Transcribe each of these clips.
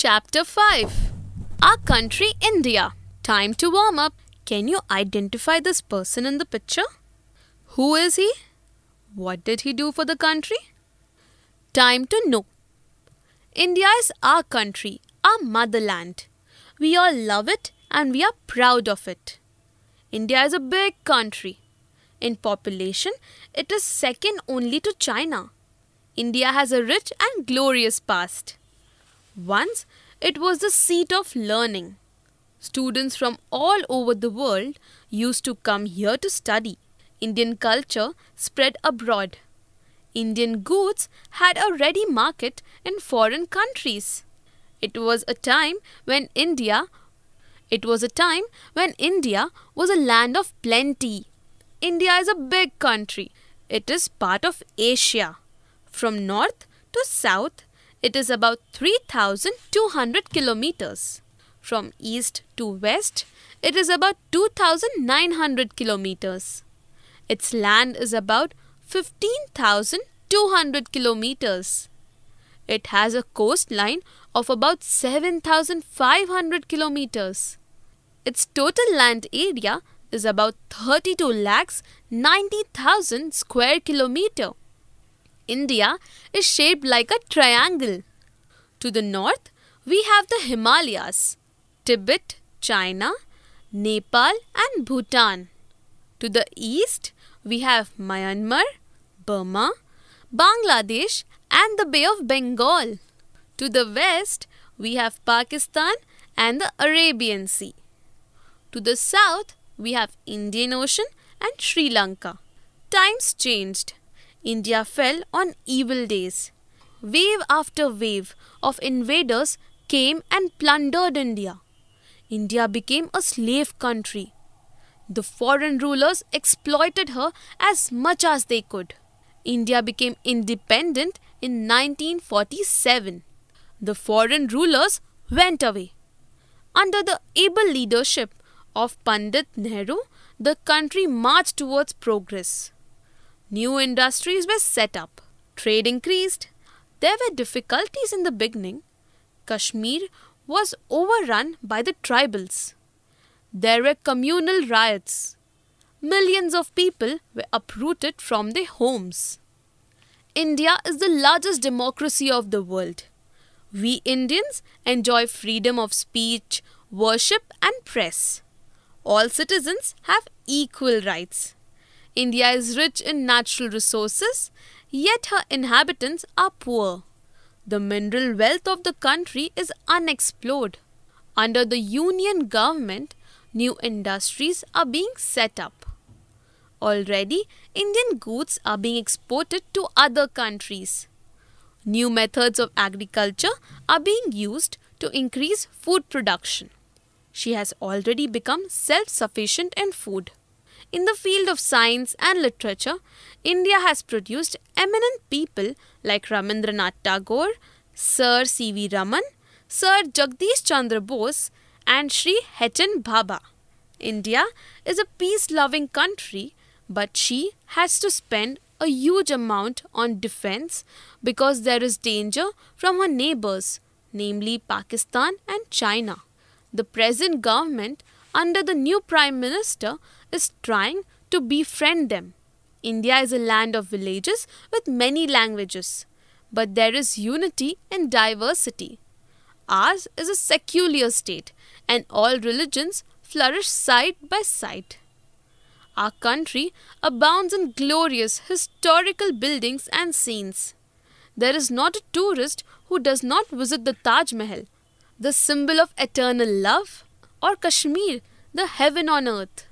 Chapter 5 Our country, India. Time to warm up. Can you identify this person in the picture? Who is he? What did he do for the country? Time to know. India is our country, our motherland. We all love it and we are proud of it. India is a big country. In population, it is second only to China. India has a rich and glorious past. Once it was the seat of learning. Students from all over the world used to come here to study. Indian culture spread abroad. Indian goods had a ready market in foreign countries. It was a time when India it was a time when India was a land of plenty. India is a big country. It is part of Asia. From north to south, it is about 3,200 kilometers. From east to west, it is about 2,900 kilometers. Its land is about 15,200 kilometers. It has a coastline of about 7,500 kilometers. Its total land area is about 32 lakhs 90,000 square kilometer. India is shaped like a triangle. To the north, we have the Himalayas, Tibet, China, Nepal and Bhutan. To the east, we have Myanmar, Burma, Bangladesh and the Bay of Bengal. To the west, we have Pakistan and the Arabian Sea. To the south, we have Indian Ocean and Sri Lanka. Times changed. India fell on evil days. Wave after wave of invaders came and plundered India. India became a slave country. The foreign rulers exploited her as much as they could. India became independent in 1947. The foreign rulers went away. Under the able leadership of Pandit Nehru, the country marched towards progress. New industries were set up, trade increased. There were difficulties in the beginning. Kashmir was overrun by the tribals. There were communal riots. Millions of people were uprooted from their homes. India is the largest democracy of the world. We Indians enjoy freedom of speech, worship, and press. All citizens have equal rights. India is rich in natural resources, yet her inhabitants are poor. The mineral wealth of the country is unexplored. Under the Union government, new industries are being set up. Already, Indian goods are being exported to other countries. New methods of agriculture are being used to increase food production. She has already become self-sufficient in food. In the field of science and literature, India has produced eminent people like Ramindranath Tagore, Sir C.V. Raman, Sir Jagdish Chandra Bose, and Sri Hetan Baba. India is a peace loving country, but she has to spend a huge amount on defense because there is danger from her neighbors, namely Pakistan and China. The present government, under the new Prime Minister, is trying to befriend them. India is a land of villages with many languages, but there is unity and diversity. Ours is a secular state and all religions flourish side by side. Our country abounds in glorious historical buildings and scenes. There is not a tourist who does not visit the Taj Mahal, the symbol of eternal love, or Kashmir, the heaven on earth.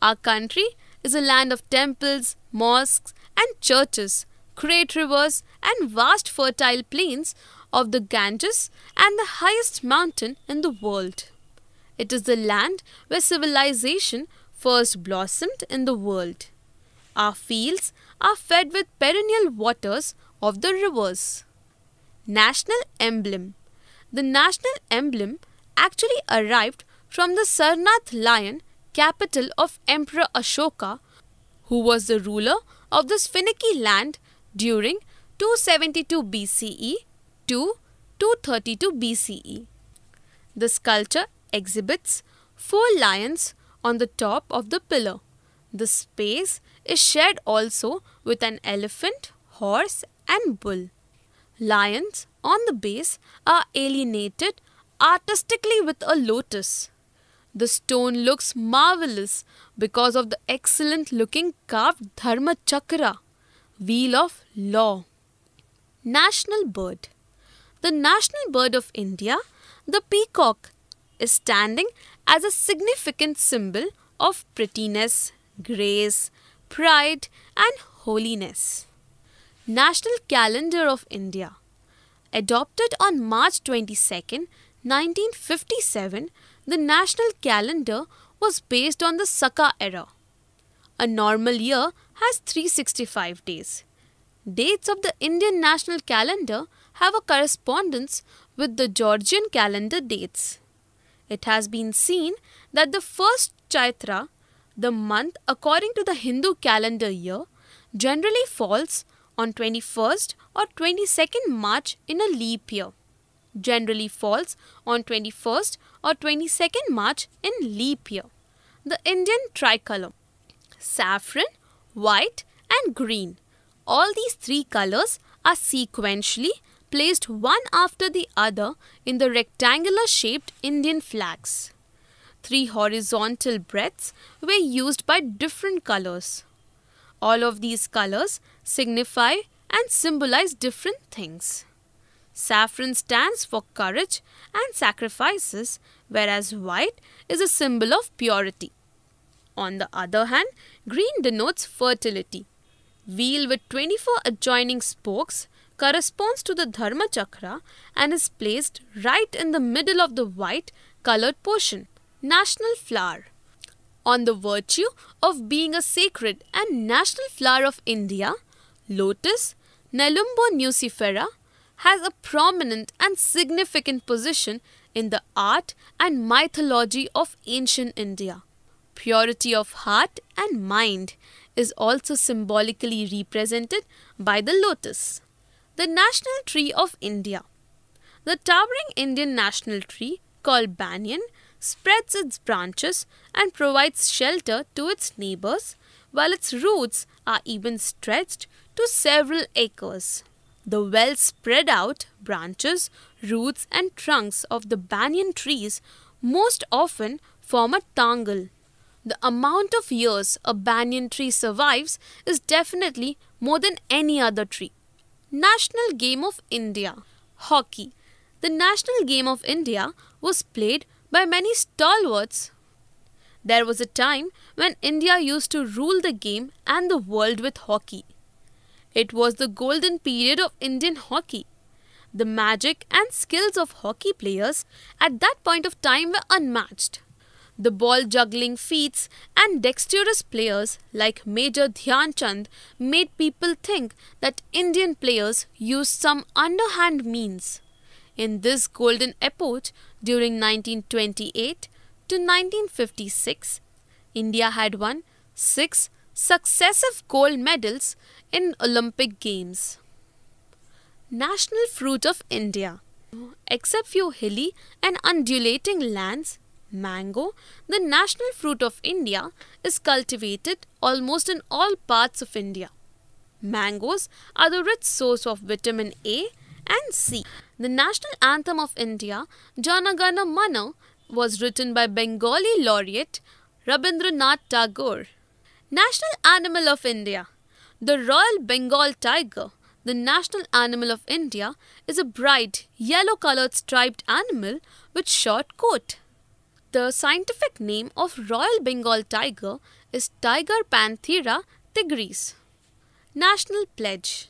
Our country is a land of temples, mosques, and churches, great rivers, and vast fertile plains of the Ganges and the highest mountain in the world. It is the land where civilization first blossomed in the world. Our fields are fed with perennial waters of the rivers. National Emblem The national emblem actually arrived from the Sarnath lion capital of Emperor Ashoka, who was the ruler of this finicky land during 272 BCE to 232 BCE. The sculpture exhibits four lions on the top of the pillar. The space is shared also with an elephant, horse and bull. Lions on the base are alienated artistically with a lotus. The stone looks marvelous because of the excellent looking carved Dharma Chakra, Wheel of Law. National Bird The national bird of India, the peacock, is standing as a significant symbol of prettiness, grace, pride, and holiness. National Calendar of India Adopted on March 22, 1957, the national calendar was based on the Saka era. A normal year has 365 days. Dates of the Indian national calendar have a correspondence with the Georgian calendar dates. It has been seen that the first Chaitra, the month according to the Hindu calendar year, generally falls on 21st or 22nd March in a leap year generally falls on 21st or 22nd March in leap year. The Indian tricolor saffron, white and green. All these three colors are sequentially placed one after the other in the rectangular shaped Indian flags. Three horizontal breadths were used by different colors. All of these colors signify and symbolize different things. Saffron stands for courage and sacrifices, whereas white is a symbol of purity. On the other hand, green denotes fertility. Wheel with 24 adjoining spokes corresponds to the Dharma Chakra and is placed right in the middle of the white colored portion, national flower. On the virtue of being a sacred and national flower of India, lotus, Nelumbo nucifera, has a prominent and significant position in the art and mythology of ancient India. Purity of heart and mind is also symbolically represented by the lotus, the national tree of India. The towering Indian national tree called banyan spreads its branches and provides shelter to its neighbors, while its roots are even stretched to several acres. The well spread out branches, roots, and trunks of the banyan trees most often form a tangle. The amount of years a banyan tree survives is definitely more than any other tree. National Game of India Hockey. The National Game of India was played by many stalwarts. There was a time when India used to rule the game and the world with hockey. It was the golden period of Indian hockey. The magic and skills of hockey players at that point of time were unmatched. The ball juggling feats and dexterous players like Major Dhyan Chand made people think that Indian players used some underhand means. In this golden epoch, during 1928 to 1956, India had won six successive gold medals in Olympic Games. National fruit of India. Except few hilly and undulating lands, mango, the national fruit of India, is cultivated almost in all parts of India. Mangoes are the rich source of vitamin A and C. The national anthem of India, Janagana Mana, was written by Bengali laureate Rabindranath Tagore. National Animal of India The Royal Bengal Tiger, the National Animal of India, is a bright yellow-colored striped animal with short coat. The scientific name of Royal Bengal Tiger is Tiger Panthera tigris. National Pledge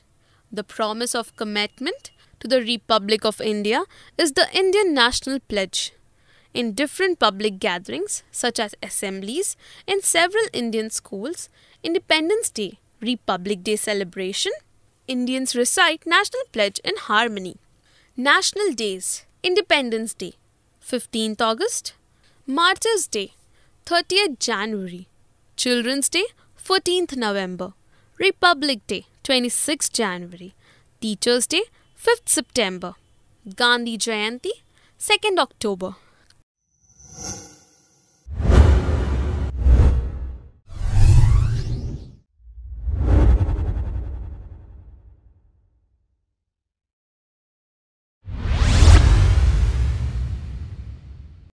The promise of commitment to the Republic of India is the Indian National Pledge in different public gatherings such as assemblies in several Indian schools, Independence Day, Republic Day celebration, Indians recite national pledge in harmony. National days, Independence Day, 15th August, Martyrs Day, 30th January, Children's Day, 14th November, Republic Day, 26th January, Teachers Day, 5th September, Gandhi Jayanti, 2nd October you